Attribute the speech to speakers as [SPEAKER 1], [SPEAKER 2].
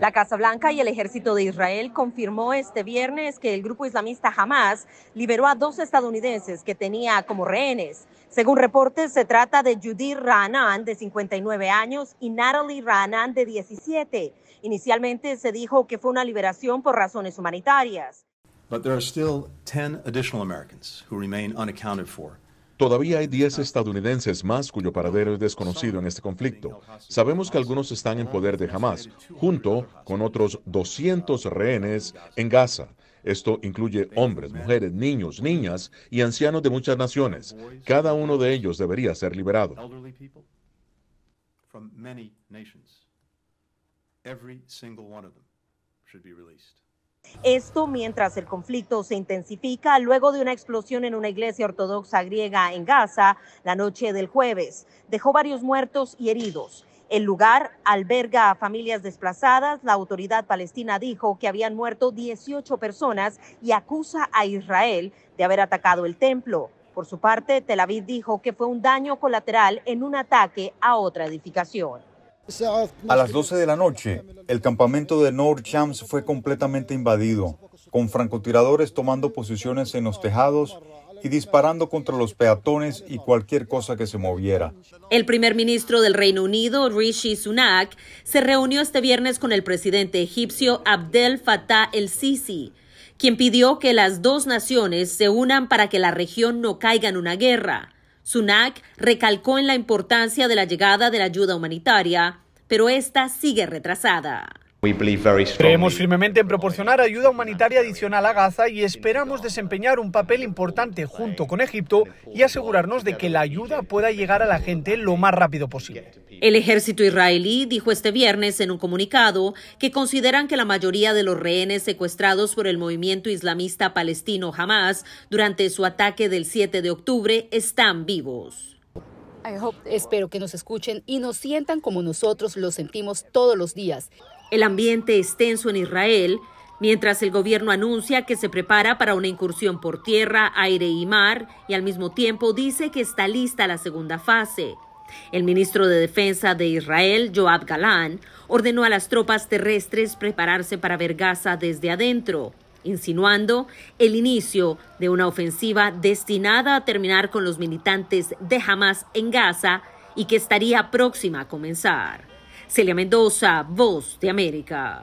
[SPEAKER 1] La Casa Blanca y el ejército de Israel confirmó este viernes que el grupo islamista Hamas liberó a dos estadounidenses que tenía como rehenes. Según reportes, se trata de Judith Rahanan, de 59 años, y Natalie Rahanan, de 17. Inicialmente se dijo que fue una liberación por razones humanitarias. But there are still 10 additional Americans who remain unaccounted for. Todavía hay 10 estadounidenses más cuyo paradero es desconocido en este conflicto. Sabemos que algunos están en poder de Hamas, junto con otros 200 rehenes en Gaza. Esto incluye hombres, mujeres, niños, niñas y ancianos de muchas naciones. Cada uno de ellos debería ser liberado. Esto mientras el conflicto se intensifica luego de una explosión en una iglesia ortodoxa griega en Gaza la noche del jueves. Dejó varios muertos y heridos. El lugar alberga a familias desplazadas. La autoridad palestina dijo que habían muerto 18 personas y acusa a Israel de haber atacado el templo. Por su parte, Tel Aviv dijo que fue un daño colateral en un ataque a otra edificación. A las 12 de la noche, el campamento de North Champs fue completamente invadido, con francotiradores tomando posiciones en los tejados y disparando contra los peatones y cualquier cosa que se moviera. El primer ministro del Reino Unido, Rishi Sunak, se reunió este viernes con el presidente egipcio Abdel Fattah el-Sisi, quien pidió que las dos naciones se unan para que la región no caiga en una guerra. Sunak recalcó en la importancia de la llegada de la ayuda humanitaria, pero esta sigue retrasada. Creemos firmemente en proporcionar ayuda humanitaria adicional a Gaza y esperamos desempeñar un papel importante junto con Egipto y asegurarnos de que la ayuda pueda llegar a la gente lo más rápido posible. El ejército israelí dijo este viernes en un comunicado que consideran que la mayoría de los rehenes secuestrados por el movimiento islamista palestino Hamas durante su ataque del 7 de octubre están vivos. Espero que nos escuchen y nos sientan como nosotros lo sentimos todos los días. El ambiente es tenso en Israel, mientras el gobierno anuncia que se prepara para una incursión por tierra, aire y mar, y al mismo tiempo dice que está lista la segunda fase. El ministro de Defensa de Israel, Joab Galán, ordenó a las tropas terrestres prepararse para ver Gaza desde adentro, insinuando el inicio de una ofensiva destinada a terminar con los militantes de Hamas en Gaza y que estaría próxima a comenzar. Celia Mendoza, Voz de América.